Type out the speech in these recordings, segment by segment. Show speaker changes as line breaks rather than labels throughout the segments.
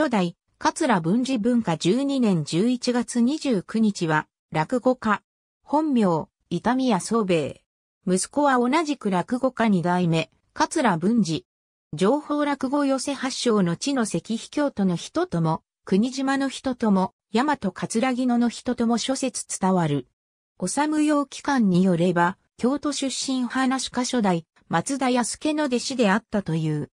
初代、桂文治文化12年11月29日は、落語家。本名、伊丹谷宗兵衛。息子は同じく落語家二代目、桂文治。情報落語寄せ発祥の地の石碑京都の人とも、国島の人とも、大和桂木野の人とも諸説伝わる。おむよ用機関によれば、京都出身話家初代、松田康介の弟子であったという。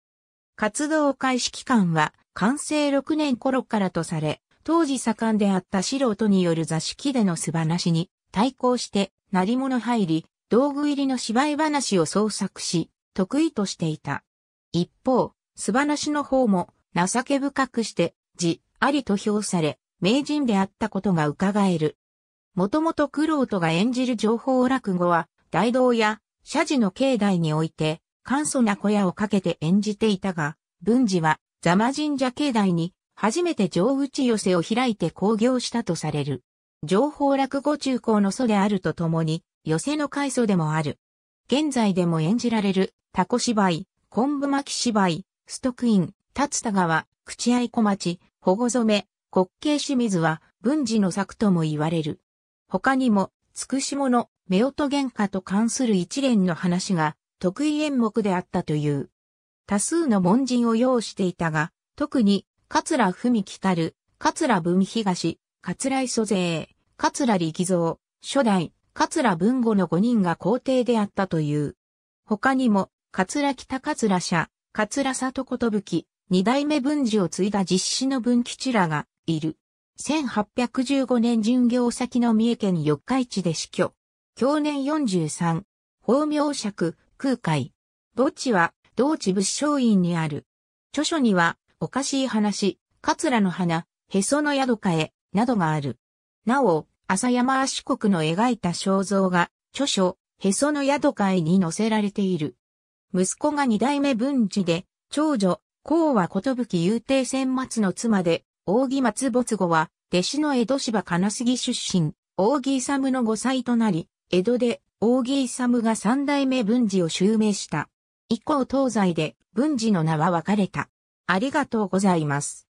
活動開始期間は、完成6年頃からとされ、当時盛んであった素人による座敷での素話に対抗して成物入り、道具入りの芝居話を創作し、得意としていた。一方、素話の方も情け深くして、字ありと評され、名人であったことが伺える。もともと苦労とが演じる情報落語は、大道や社寺の境内において、簡素な小屋をかけて演じていたが、文治は座間神社境内に初めて上内寄せを開いて興行したとされる。情報落語中高の祖であるとともに、寄せの開祖でもある。現在でも演じられる、タコ芝居、昆布巻き芝居、ストクイン、竜田川、口合い小町、保護染め、滑稽清水は、文字の作とも言われる。他にも、つくしもの、夫婦喧嘩と関する一連の話が、得意演目であったという。多数の門人を要していたが、特に、桂文たる、桂文東、桂磯勢、桂力蔵、初代、桂文吾の5人が皇帝であったという。他にも、桂北桂社、桂里ことぶき、二代目文治を継いだ実施の文吉らが、いる。1815年巡業先の三重県四日市で死去。去年43、法名釈、空海。墓地は、同地物商院にある。著書には、おかしい話、桂の花、へその宿かえ、などがある。なお、朝山足国の描いた肖像が、著書、へその宿かえに載せられている。息子が二代目文治で、長女、孔はことぶき幽亭千末の妻で、扇松没後は、弟子の江戸芝金杉出身、大木勇の五歳となり、江戸で、大木勇が三代目文治を襲名した。以降東西で文字の名は分かれた。ありがとうございます。